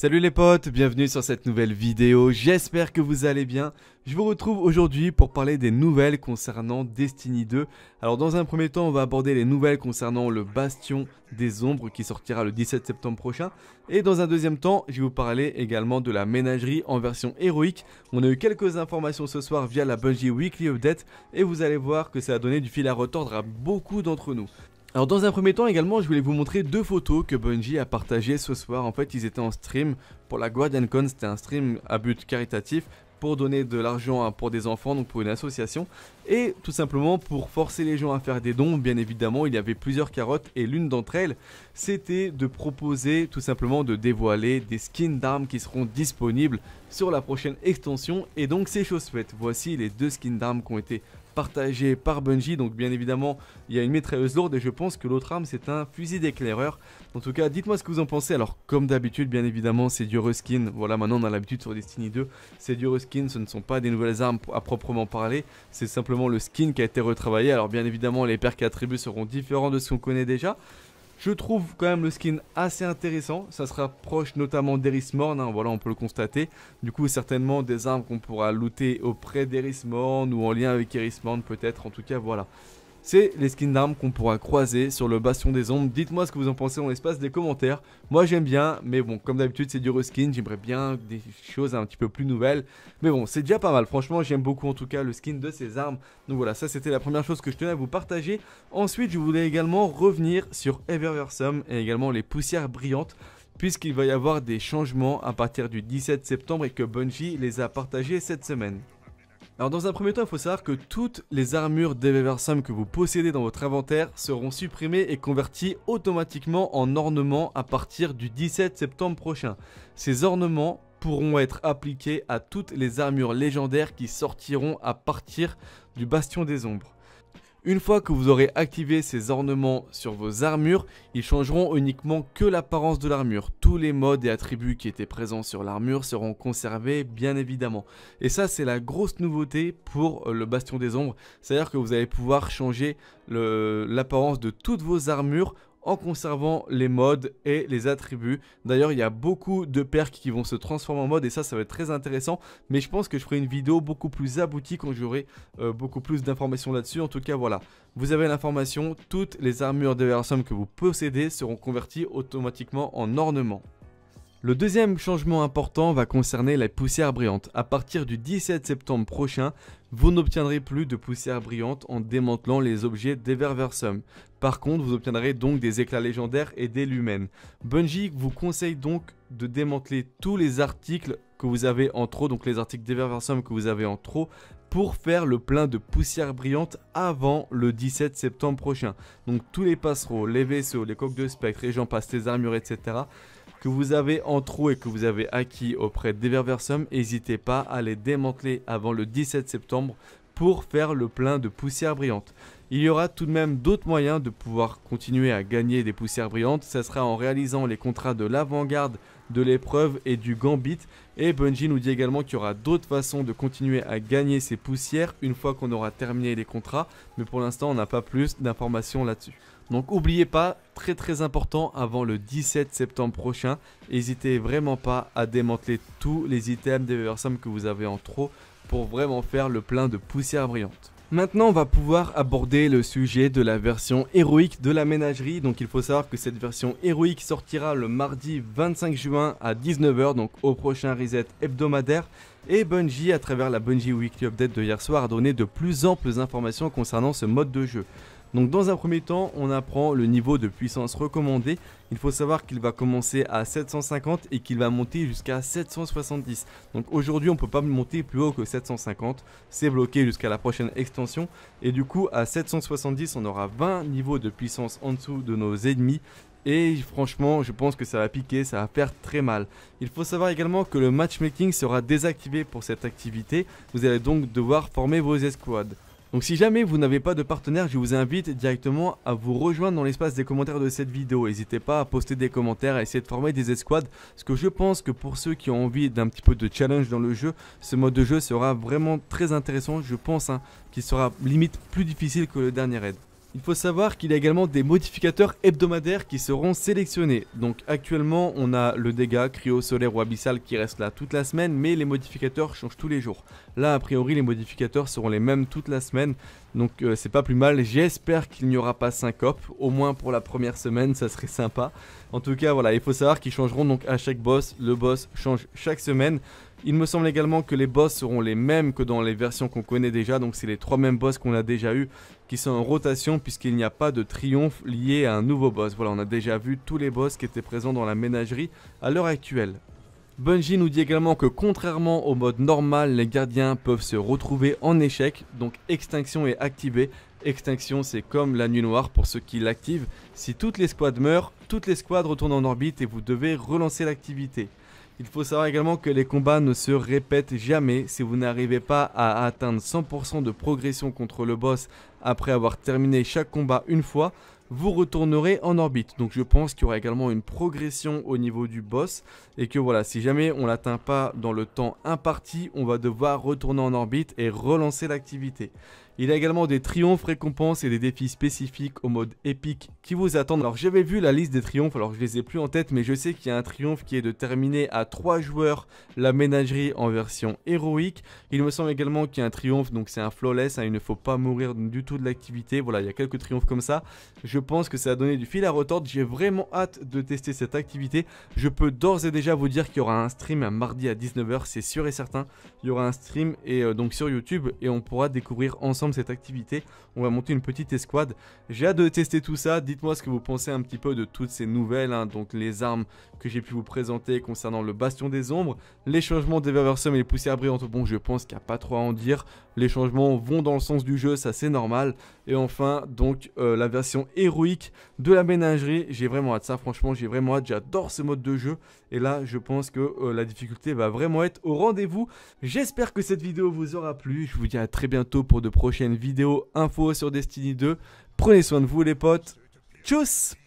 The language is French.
Salut les potes, bienvenue sur cette nouvelle vidéo, j'espère que vous allez bien. Je vous retrouve aujourd'hui pour parler des nouvelles concernant Destiny 2. Alors dans un premier temps, on va aborder les nouvelles concernant le Bastion des Ombres qui sortira le 17 septembre prochain. Et dans un deuxième temps, je vais vous parler également de la ménagerie en version héroïque. On a eu quelques informations ce soir via la Bungie Weekly Update et vous allez voir que ça a donné du fil à retordre à beaucoup d'entre nous. Alors dans un premier temps également, je voulais vous montrer deux photos que Bungie a partagées ce soir. En fait, ils étaient en stream pour la Con, c'était un stream à but caritatif pour donner de l'argent pour des enfants, donc pour une association. Et tout simplement pour forcer les gens à faire des dons, bien évidemment, il y avait plusieurs carottes et l'une d'entre elles, c'était de proposer tout simplement de dévoiler des skins d'armes qui seront disponibles sur la prochaine extension. Et donc c'est chose faite. Voici les deux skins d'armes qui ont été partagé par Bungie. Donc bien évidemment, il y a une mitrailleuse lourde et je pense que l'autre arme c'est un fusil d'éclaireur. En tout cas, dites-moi ce que vous en pensez. Alors comme d'habitude, bien évidemment, c'est du reskin. Voilà, maintenant on a l'habitude sur Destiny 2, c'est du reskin. Ce ne sont pas des nouvelles armes à proprement parler. C'est simplement le skin qui a été retravaillé. Alors bien évidemment, les perks et attributs seront différents de ce qu'on connaît déjà. Je trouve quand même le skin assez intéressant. Ça se rapproche notamment d'Eris hein, voilà, on peut le constater. Du coup, certainement des armes qu'on pourra looter auprès d'Eris ou en lien avec Eris Morn peut-être. En tout cas, voilà c'est les skins d'armes qu'on pourra croiser sur le bastion des ombres. Dites-moi ce que vous en pensez en l'espace des commentaires. Moi j'aime bien, mais bon, comme d'habitude c'est du reskin, j'aimerais bien des choses un petit peu plus nouvelles. Mais bon, c'est déjà pas mal, franchement j'aime beaucoup en tout cas le skin de ces armes. Donc voilà, ça c'était la première chose que je tenais à vous partager. Ensuite, je voulais également revenir sur Everversum et également les poussières brillantes puisqu'il va y avoir des changements à partir du 17 septembre et que Bungie les a partagés cette semaine. Alors dans un premier temps, il faut savoir que toutes les armures d'Eveversum que vous possédez dans votre inventaire seront supprimées et converties automatiquement en ornements à partir du 17 septembre prochain. Ces ornements pourront être appliqués à toutes les armures légendaires qui sortiront à partir du Bastion des Ombres. Une fois que vous aurez activé ces ornements sur vos armures, ils changeront uniquement que l'apparence de l'armure. Tous les modes et attributs qui étaient présents sur l'armure seront conservés bien évidemment. Et ça c'est la grosse nouveauté pour euh, le Bastion des Ombres, c'est-à-dire que vous allez pouvoir changer l'apparence de toutes vos armures en conservant les modes et les attributs. D'ailleurs, il y a beaucoup de perks qui vont se transformer en mode et ça, ça va être très intéressant. Mais je pense que je ferai une vidéo beaucoup plus aboutie quand j'aurai euh, beaucoup plus d'informations là-dessus. En tout cas, voilà. Vous avez l'information, toutes les armures de Versum que vous possédez seront converties automatiquement en ornements. Le deuxième changement important va concerner la poussière brillante. À partir du 17 septembre prochain, vous n'obtiendrez plus de poussière brillante en démantelant les objets d'Everversum. Par contre, vous obtiendrez donc des éclats légendaires et des lumens. Bungie vous conseille donc de démanteler tous les articles que vous avez en trop, donc les articles d'Everversum que vous avez en trop, pour faire le plein de poussière brillante avant le 17 septembre prochain. Donc tous les passereaux, les vaisseaux, les coques de spectre, et j'en passe, les armures, etc que vous avez en trou et que vous avez acquis auprès d'Everversum, n'hésitez pas à les démanteler avant le 17 septembre pour faire le plein de poussières brillante. Il y aura tout de même d'autres moyens de pouvoir continuer à gagner des poussières brillantes, Ce sera en réalisant les contrats de l'avant-garde de l'épreuve et du gambit, et Bungie nous dit également qu'il y aura d'autres façons de continuer à gagner ces poussières une fois qu'on aura terminé les contrats, mais pour l'instant on n'a pas plus d'informations là-dessus. Donc n'oubliez pas, très très important avant le 17 septembre prochain, n'hésitez vraiment pas à démanteler tous les items d'Eversum que vous avez en trop pour vraiment faire le plein de poussière brillante. Maintenant, on va pouvoir aborder le sujet de la version héroïque de la ménagerie. Donc, il faut savoir que cette version héroïque sortira le mardi 25 juin à 19h, donc au prochain reset hebdomadaire. Et Bungie, à travers la Bungie Weekly Update de hier soir, a donné de plus amples informations concernant ce mode de jeu. Donc dans un premier temps, on apprend le niveau de puissance recommandé. Il faut savoir qu'il va commencer à 750 et qu'il va monter jusqu'à 770. Donc aujourd'hui, on ne peut pas monter plus haut que 750. C'est bloqué jusqu'à la prochaine extension. Et du coup, à 770, on aura 20 niveaux de puissance en dessous de nos ennemis. Et franchement, je pense que ça va piquer, ça va faire très mal. Il faut savoir également que le matchmaking sera désactivé pour cette activité. Vous allez donc devoir former vos escouades. Donc si jamais vous n'avez pas de partenaire, je vous invite directement à vous rejoindre dans l'espace des commentaires de cette vidéo. N'hésitez pas à poster des commentaires, à essayer de former des escouades, parce que je pense que pour ceux qui ont envie d'un petit peu de challenge dans le jeu, ce mode de jeu sera vraiment très intéressant, je pense, hein, qu'il sera limite plus difficile que le dernier raid. Il faut savoir qu'il y a également des modificateurs hebdomadaires qui seront sélectionnés. Donc actuellement, on a le dégât, cryo, solaire ou abyssal qui reste là toute la semaine, mais les modificateurs changent tous les jours. Là, a priori, les modificateurs seront les mêmes toute la semaine, donc euh, c'est pas plus mal. J'espère qu'il n'y aura pas syncope, au moins pour la première semaine, ça serait sympa. En tout cas, voilà, il faut savoir qu'ils changeront donc à chaque boss. Le boss change chaque semaine. Il me semble également que les boss seront les mêmes que dans les versions qu'on connaît déjà, donc c'est les trois mêmes boss qu'on a déjà eu qui sont en rotation puisqu'il n'y a pas de triomphe lié à un nouveau boss. Voilà, on a déjà vu tous les boss qui étaient présents dans la ménagerie à l'heure actuelle. Bungie nous dit également que contrairement au mode normal, les gardiens peuvent se retrouver en échec, donc extinction est activée. Extinction, c'est comme la nuit noire pour ceux qui l'activent. Si toutes les squads meurent, toutes les squads retournent en orbite et vous devez relancer l'activité. Il faut savoir également que les combats ne se répètent jamais. Si vous n'arrivez pas à atteindre 100% de progression contre le boss après avoir terminé chaque combat une fois, vous retournerez en orbite. Donc je pense qu'il y aura également une progression au niveau du boss et que voilà, si jamais on l'atteint pas dans le temps imparti, on va devoir retourner en orbite et relancer l'activité. Il y a également des triomphes, récompenses et des défis spécifiques au mode épique qui vous attendent. Alors j'avais vu la liste des triomphes, alors je les ai plus en tête, mais je sais qu'il y a un triomphe qui est de terminer à 3 joueurs la ménagerie en version héroïque. Il me semble également qu'il y a un triomphe, donc c'est un flawless, hein, il ne faut pas mourir du tout de l'activité. Voilà, il y a quelques triomphes comme ça. Je pense que ça a donné du fil à retordre. J'ai vraiment hâte de tester cette activité. Je peux d'ores et déjà vous dire qu'il y aura un stream mardi à 19h, c'est sûr et certain. Il y aura un stream et euh, donc sur YouTube et on pourra découvrir ensemble cette activité. On va monter une petite escouade. J'ai hâte de tester tout ça. Dites-moi ce que vous pensez un petit peu de toutes ces nouvelles, hein. donc les armes que j'ai pu vous présenter concernant le Bastion des Ombres, les changements des Verversum et les poussières brillantes. Bon, je pense qu'il n'y a pas trop à en dire. Les changements vont dans le sens du jeu, ça c'est normal. Et enfin, donc euh, la version héros héroïque de la ménagerie. J'ai vraiment hâte ça, franchement, j'ai vraiment hâte. J'adore ce mode de jeu. Et là, je pense que euh, la difficulté va vraiment être au rendez-vous. J'espère que cette vidéo vous aura plu. Je vous dis à très bientôt pour de prochaines vidéos infos sur Destiny 2. Prenez soin de vous les potes. Tchuss